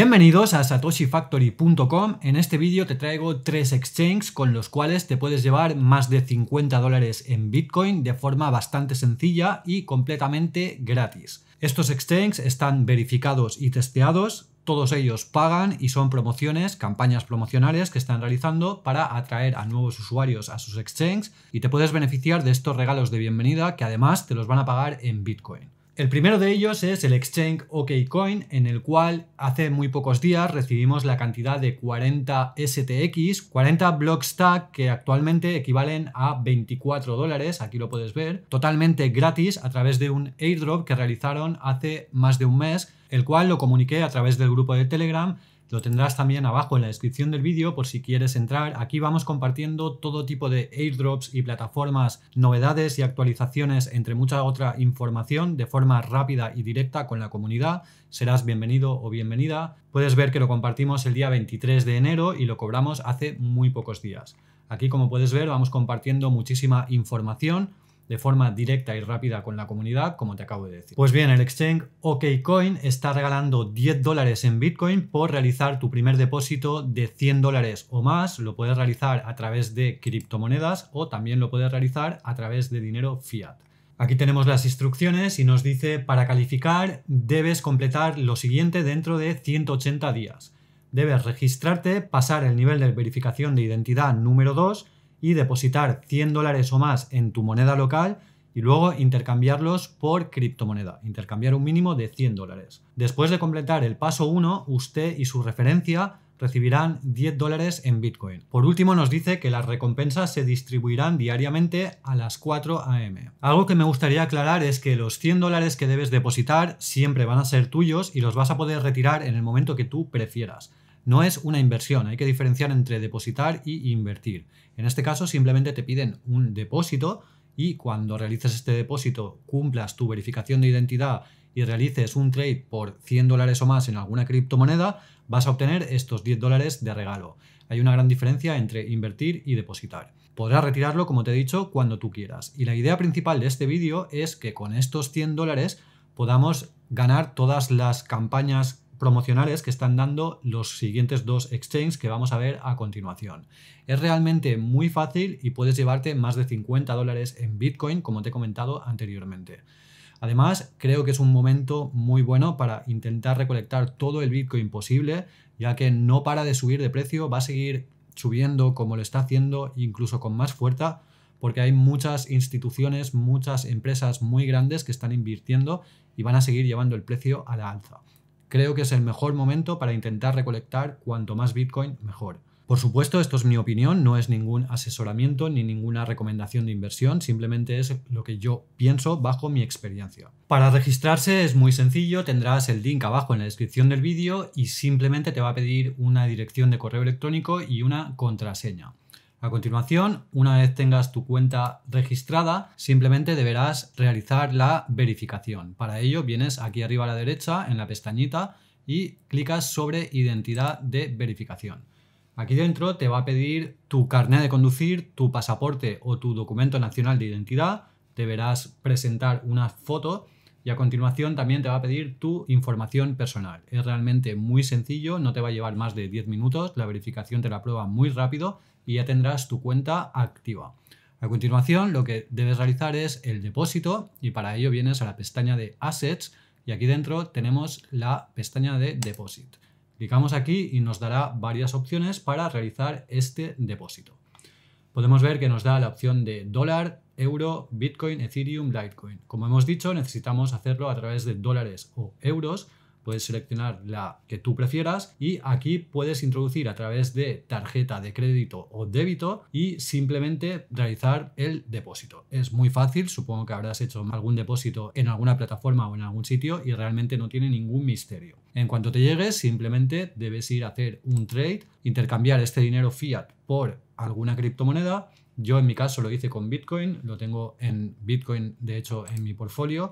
Bienvenidos a satoshifactory.com. En este vídeo te traigo tres exchanges con los cuales te puedes llevar más de 50 dólares en Bitcoin de forma bastante sencilla y completamente gratis. Estos exchanges están verificados y testeados, todos ellos pagan y son promociones, campañas promocionales que están realizando para atraer a nuevos usuarios a sus exchanges y te puedes beneficiar de estos regalos de bienvenida que además te los van a pagar en Bitcoin. El primero de ellos es el exchange OKCoin, en el cual hace muy pocos días recibimos la cantidad de 40 STX, 40 Blockstack que actualmente equivalen a 24 dólares, aquí lo puedes ver, totalmente gratis a través de un airdrop que realizaron hace más de un mes, el cual lo comuniqué a través del grupo de Telegram lo tendrás también abajo en la descripción del vídeo por si quieres entrar. Aquí vamos compartiendo todo tipo de airdrops y plataformas, novedades y actualizaciones, entre mucha otra información, de forma rápida y directa con la comunidad. Serás bienvenido o bienvenida. Puedes ver que lo compartimos el día 23 de enero y lo cobramos hace muy pocos días. Aquí, como puedes ver, vamos compartiendo muchísima información de forma directa y rápida con la comunidad, como te acabo de decir. Pues bien, el exchange OKCoin está regalando 10 dólares en Bitcoin por realizar tu primer depósito de 100 dólares o más. Lo puedes realizar a través de criptomonedas o también lo puedes realizar a través de dinero fiat. Aquí tenemos las instrucciones y nos dice para calificar debes completar lo siguiente dentro de 180 días. Debes registrarte, pasar el nivel de verificación de identidad número 2 y depositar 100 dólares o más en tu moneda local y luego intercambiarlos por criptomoneda, intercambiar un mínimo de 100 dólares. Después de completar el paso 1, usted y su referencia recibirán 10 dólares en Bitcoin. Por último, nos dice que las recompensas se distribuirán diariamente a las 4 am. Algo que me gustaría aclarar es que los 100 dólares que debes depositar siempre van a ser tuyos y los vas a poder retirar en el momento que tú prefieras. No es una inversión, hay que diferenciar entre depositar y invertir. En este caso simplemente te piden un depósito y cuando realices este depósito cumplas tu verificación de identidad y realices un trade por 100 dólares o más en alguna criptomoneda, vas a obtener estos 10 dólares de regalo. Hay una gran diferencia entre invertir y depositar. Podrás retirarlo, como te he dicho, cuando tú quieras. Y la idea principal de este vídeo es que con estos 100 dólares podamos ganar todas las campañas promocionales que están dando los siguientes dos exchanges que vamos a ver a continuación. Es realmente muy fácil y puedes llevarte más de 50 dólares en Bitcoin, como te he comentado anteriormente. Además, creo que es un momento muy bueno para intentar recolectar todo el Bitcoin posible, ya que no para de subir de precio, va a seguir subiendo como lo está haciendo, incluso con más fuerza, porque hay muchas instituciones, muchas empresas muy grandes que están invirtiendo y van a seguir llevando el precio a la alza. Creo que es el mejor momento para intentar recolectar cuanto más Bitcoin mejor. Por supuesto, esto es mi opinión, no es ningún asesoramiento ni ninguna recomendación de inversión, simplemente es lo que yo pienso bajo mi experiencia. Para registrarse es muy sencillo, tendrás el link abajo en la descripción del vídeo y simplemente te va a pedir una dirección de correo electrónico y una contraseña. A continuación, una vez tengas tu cuenta registrada, simplemente deberás realizar la verificación. Para ello, vienes aquí arriba a la derecha en la pestañita y clicas sobre identidad de verificación. Aquí dentro te va a pedir tu carnet de conducir, tu pasaporte o tu documento nacional de identidad. Deberás presentar una foto y a continuación también te va a pedir tu información personal. Es realmente muy sencillo, no te va a llevar más de 10 minutos, la verificación te la prueba muy rápido y ya tendrás tu cuenta activa. A continuación, lo que debes realizar es el depósito y para ello vienes a la pestaña de Assets y aquí dentro tenemos la pestaña de Deposit. Clicamos aquí y nos dará varias opciones para realizar este depósito. Podemos ver que nos da la opción de dólar, euro, bitcoin, ethereum, litecoin. Como hemos dicho, necesitamos hacerlo a través de dólares o euros puedes seleccionar la que tú prefieras y aquí puedes introducir a través de tarjeta de crédito o débito y simplemente realizar el depósito. Es muy fácil, supongo que habrás hecho algún depósito en alguna plataforma o en algún sitio y realmente no tiene ningún misterio. En cuanto te llegues, simplemente debes ir a hacer un trade, intercambiar este dinero fiat por alguna criptomoneda. Yo en mi caso lo hice con Bitcoin, lo tengo en Bitcoin de hecho en mi portfolio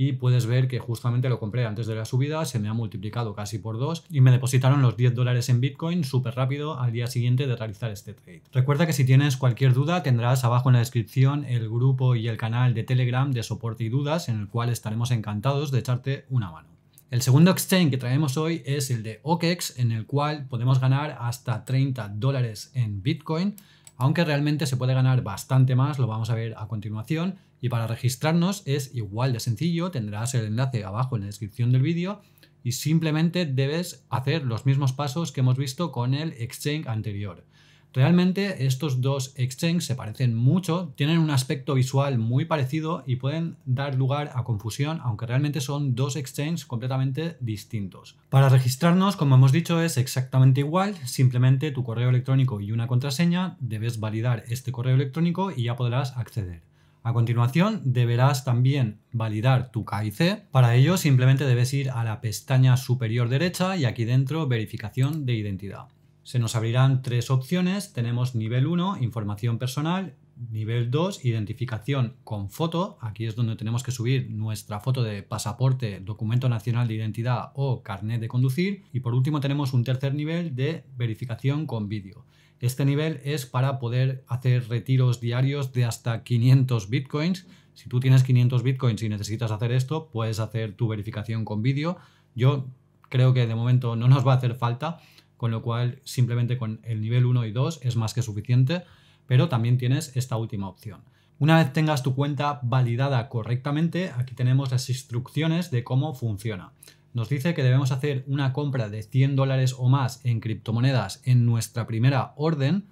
y puedes ver que justamente lo compré antes de la subida, se me ha multiplicado casi por dos y me depositaron los 10 dólares en Bitcoin súper rápido al día siguiente de realizar este trade. Recuerda que si tienes cualquier duda tendrás abajo en la descripción el grupo y el canal de Telegram de soporte y dudas en el cual estaremos encantados de echarte una mano. El segundo exchange que traemos hoy es el de OKEX, en el cual podemos ganar hasta 30 dólares en Bitcoin, aunque realmente se puede ganar bastante más, lo vamos a ver a continuación, y para registrarnos es igual de sencillo, tendrás el enlace abajo en la descripción del vídeo y simplemente debes hacer los mismos pasos que hemos visto con el exchange anterior. Realmente estos dos exchanges se parecen mucho, tienen un aspecto visual muy parecido y pueden dar lugar a confusión, aunque realmente son dos exchanges completamente distintos. Para registrarnos, como hemos dicho, es exactamente igual, simplemente tu correo electrónico y una contraseña, debes validar este correo electrónico y ya podrás acceder. A continuación deberás también validar tu KIC. Para ello simplemente debes ir a la pestaña superior derecha y aquí dentro verificación de identidad. Se nos abrirán tres opciones. Tenemos nivel 1, información personal, nivel 2, identificación con foto. Aquí es donde tenemos que subir nuestra foto de pasaporte, documento nacional de identidad o carnet de conducir. Y por último tenemos un tercer nivel de verificación con vídeo. Este nivel es para poder hacer retiros diarios de hasta 500 bitcoins. Si tú tienes 500 bitcoins y necesitas hacer esto, puedes hacer tu verificación con vídeo. Yo creo que de momento no nos va a hacer falta, con lo cual simplemente con el nivel 1 y 2 es más que suficiente, pero también tienes esta última opción. Una vez tengas tu cuenta validada correctamente, aquí tenemos las instrucciones de cómo funciona nos dice que debemos hacer una compra de 100 dólares o más en criptomonedas en nuestra primera orden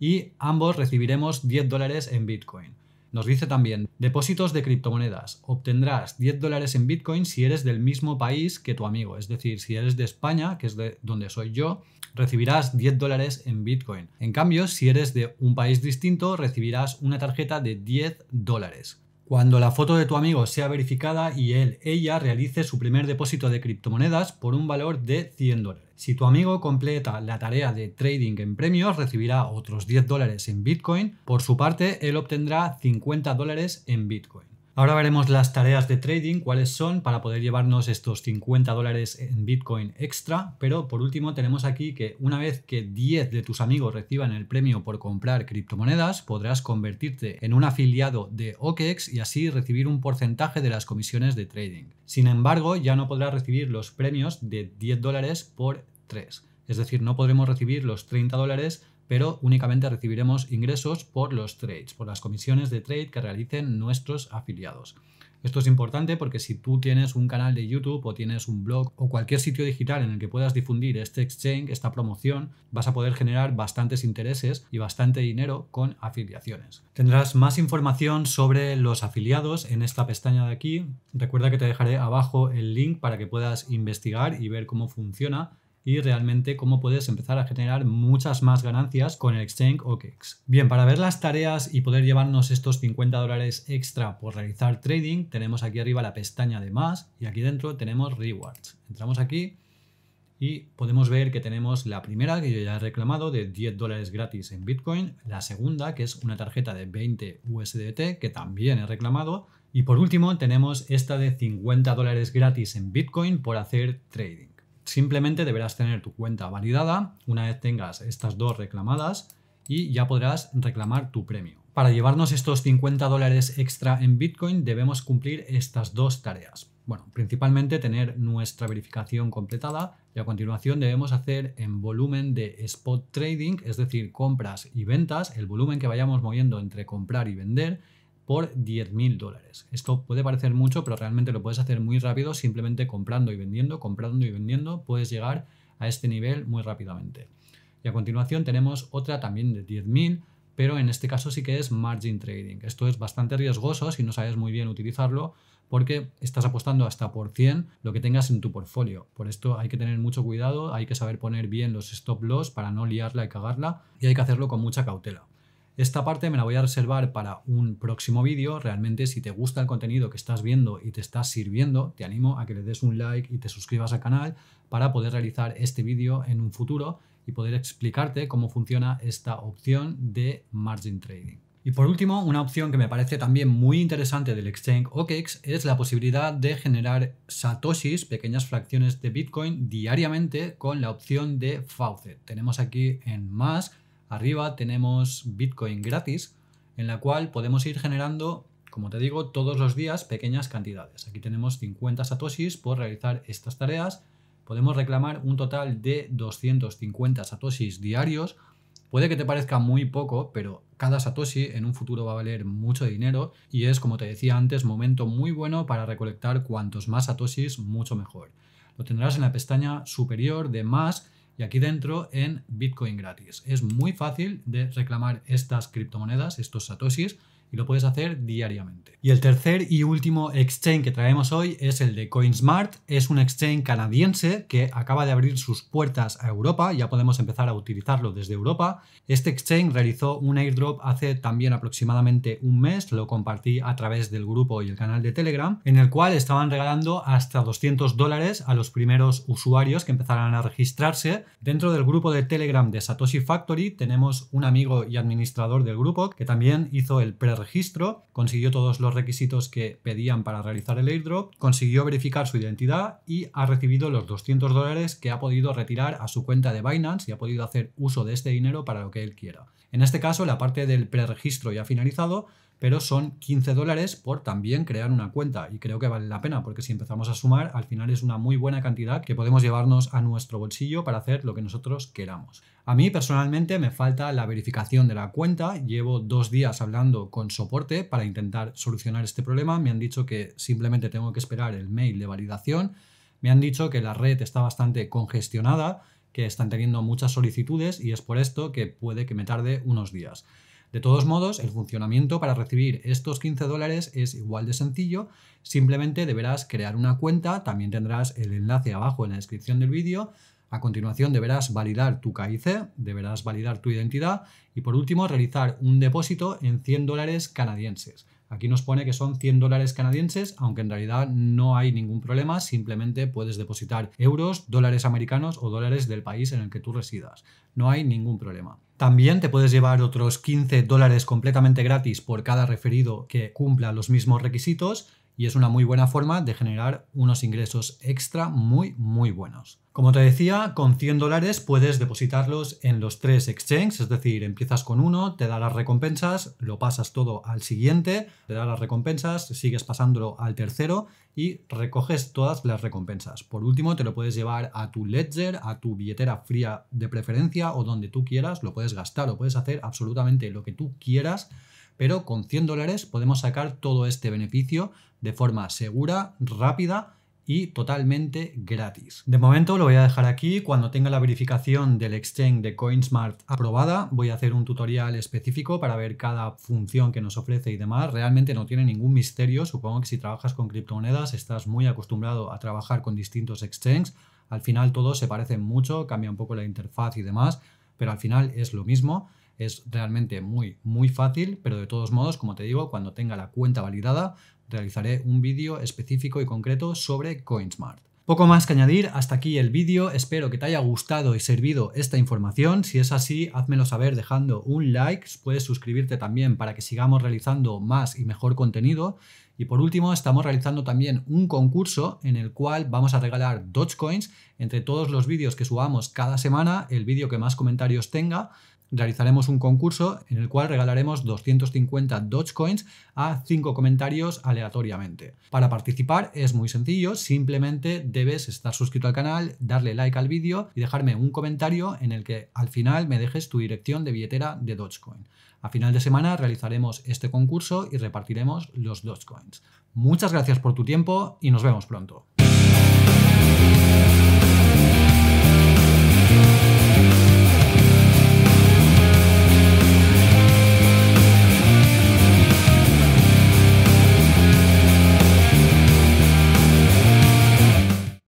y ambos recibiremos 10 dólares en Bitcoin. Nos dice también, depósitos de criptomonedas, obtendrás 10 dólares en Bitcoin si eres del mismo país que tu amigo, es decir, si eres de España, que es de donde soy yo, recibirás 10 dólares en Bitcoin. En cambio, si eres de un país distinto, recibirás una tarjeta de 10 dólares. Cuando la foto de tu amigo sea verificada y él, ella, realice su primer depósito de criptomonedas por un valor de 100 dólares. Si tu amigo completa la tarea de trading en premios, recibirá otros 10 dólares en Bitcoin. Por su parte, él obtendrá 50 dólares en Bitcoin. Ahora veremos las tareas de trading, cuáles son para poder llevarnos estos 50 dólares en Bitcoin extra, pero por último tenemos aquí que una vez que 10 de tus amigos reciban el premio por comprar criptomonedas, podrás convertirte en un afiliado de OKEx y así recibir un porcentaje de las comisiones de trading. Sin embargo, ya no podrás recibir los premios de 10 dólares por 3, es decir, no podremos recibir los 30 dólares pero únicamente recibiremos ingresos por los trades, por las comisiones de trade que realicen nuestros afiliados. Esto es importante porque si tú tienes un canal de YouTube o tienes un blog o cualquier sitio digital en el que puedas difundir este exchange, esta promoción, vas a poder generar bastantes intereses y bastante dinero con afiliaciones. Tendrás más información sobre los afiliados en esta pestaña de aquí. Recuerda que te dejaré abajo el link para que puedas investigar y ver cómo funciona y realmente cómo puedes empezar a generar muchas más ganancias con el Exchange OKEx. Bien, para ver las tareas y poder llevarnos estos 50 dólares extra por realizar trading, tenemos aquí arriba la pestaña de más y aquí dentro tenemos rewards. Entramos aquí y podemos ver que tenemos la primera que yo ya he reclamado de 10 dólares gratis en Bitcoin, la segunda que es una tarjeta de 20 USDT que también he reclamado y por último tenemos esta de 50 dólares gratis en Bitcoin por hacer trading. Simplemente deberás tener tu cuenta validada una vez tengas estas dos reclamadas y ya podrás reclamar tu premio. Para llevarnos estos 50 dólares extra en Bitcoin debemos cumplir estas dos tareas. Bueno, principalmente tener nuestra verificación completada y a continuación debemos hacer en volumen de spot trading, es decir, compras y ventas, el volumen que vayamos moviendo entre comprar y vender por 10.000 dólares. Esto puede parecer mucho, pero realmente lo puedes hacer muy rápido simplemente comprando y vendiendo, comprando y vendiendo, puedes llegar a este nivel muy rápidamente. Y a continuación tenemos otra también de 10.000, pero en este caso sí que es margin trading. Esto es bastante riesgoso si no sabes muy bien utilizarlo porque estás apostando hasta por 100 lo que tengas en tu portfolio. Por esto hay que tener mucho cuidado, hay que saber poner bien los stop loss para no liarla y cagarla y hay que hacerlo con mucha cautela. Esta parte me la voy a reservar para un próximo vídeo. Realmente si te gusta el contenido que estás viendo y te está sirviendo, te animo a que le des un like y te suscribas al canal para poder realizar este vídeo en un futuro y poder explicarte cómo funciona esta opción de margin trading. Y por último, una opción que me parece también muy interesante del exchange OKEx es la posibilidad de generar satoshis, pequeñas fracciones de Bitcoin diariamente con la opción de Faucet. Tenemos aquí en más Arriba tenemos Bitcoin gratis, en la cual podemos ir generando, como te digo, todos los días pequeñas cantidades. Aquí tenemos 50 satoshis por realizar estas tareas. Podemos reclamar un total de 250 satoshis diarios. Puede que te parezca muy poco, pero cada satoshi en un futuro va a valer mucho dinero y es, como te decía antes, momento muy bueno para recolectar cuantos más satoshis, mucho mejor. Lo tendrás en la pestaña superior de más y aquí dentro en Bitcoin gratis. Es muy fácil de reclamar estas criptomonedas, estos satoshis, y lo puedes hacer diariamente. Y el tercer y último exchange que traemos hoy es el de CoinSmart. Es un exchange canadiense que acaba de abrir sus puertas a Europa, ya podemos empezar a utilizarlo desde Europa. Este exchange realizó un airdrop hace también aproximadamente un mes, lo compartí a través del grupo y el canal de Telegram, en el cual estaban regalando hasta 200 dólares a los primeros usuarios que empezaran a registrarse. Dentro del grupo de Telegram de Satoshi Factory tenemos un amigo y administrador del grupo que también hizo el pre registro, consiguió todos los requisitos que pedían para realizar el airdrop, consiguió verificar su identidad y ha recibido los 200 dólares que ha podido retirar a su cuenta de Binance y ha podido hacer uso de este dinero para lo que él quiera. En este caso, la parte del preregistro ya ha finalizado, pero son 15 dólares por también crear una cuenta y creo que vale la pena porque si empezamos a sumar al final es una muy buena cantidad que podemos llevarnos a nuestro bolsillo para hacer lo que nosotros queramos. A mí personalmente me falta la verificación de la cuenta, llevo dos días hablando con soporte para intentar solucionar este problema, me han dicho que simplemente tengo que esperar el mail de validación, me han dicho que la red está bastante congestionada, que están teniendo muchas solicitudes y es por esto que puede que me tarde unos días. De todos modos, el funcionamiento para recibir estos 15 dólares es igual de sencillo, simplemente deberás crear una cuenta, también tendrás el enlace abajo en la descripción del vídeo, a continuación deberás validar tu KIC, deberás validar tu identidad y por último realizar un depósito en 100 dólares canadienses. Aquí nos pone que son 100 dólares canadienses, aunque en realidad no hay ningún problema, simplemente puedes depositar euros, dólares americanos o dólares del país en el que tú residas. No hay ningún problema. También te puedes llevar otros 15 dólares completamente gratis por cada referido que cumpla los mismos requisitos y es una muy buena forma de generar unos ingresos extra muy muy buenos. Como te decía, con 100 dólares puedes depositarlos en los tres exchanges, es decir, empiezas con uno, te da las recompensas, lo pasas todo al siguiente, te da las recompensas, sigues pasándolo al tercero y recoges todas las recompensas. Por último, te lo puedes llevar a tu ledger, a tu billetera fría de preferencia o donde tú quieras, lo puedes gastar, o puedes hacer absolutamente lo que tú quieras pero con 100 dólares podemos sacar todo este beneficio de forma segura, rápida y totalmente gratis. De momento lo voy a dejar aquí, cuando tenga la verificación del exchange de Coinsmart aprobada, voy a hacer un tutorial específico para ver cada función que nos ofrece y demás. Realmente no tiene ningún misterio, supongo que si trabajas con criptomonedas estás muy acostumbrado a trabajar con distintos exchanges, al final todos se parecen mucho, cambia un poco la interfaz y demás, pero al final es lo mismo. Es realmente muy, muy fácil, pero de todos modos, como te digo, cuando tenga la cuenta validada, realizaré un vídeo específico y concreto sobre Coinsmart. Poco más que añadir, hasta aquí el vídeo, espero que te haya gustado y servido esta información, si es así, házmelo saber dejando un like, puedes suscribirte también para que sigamos realizando más y mejor contenido, y por último estamos realizando también un concurso en el cual vamos a regalar Dogecoins entre todos los vídeos que subamos cada semana, el vídeo que más comentarios tenga, realizaremos un concurso en el cual regalaremos 250 Dogecoins a 5 comentarios aleatoriamente. Para participar es muy sencillo, simplemente debes estar suscrito al canal, darle like al vídeo y dejarme un comentario en el que al final me dejes tu dirección de billetera de Dogecoin. A final de semana realizaremos este concurso y repartiremos los Dogecoins. Muchas gracias por tu tiempo y nos vemos pronto.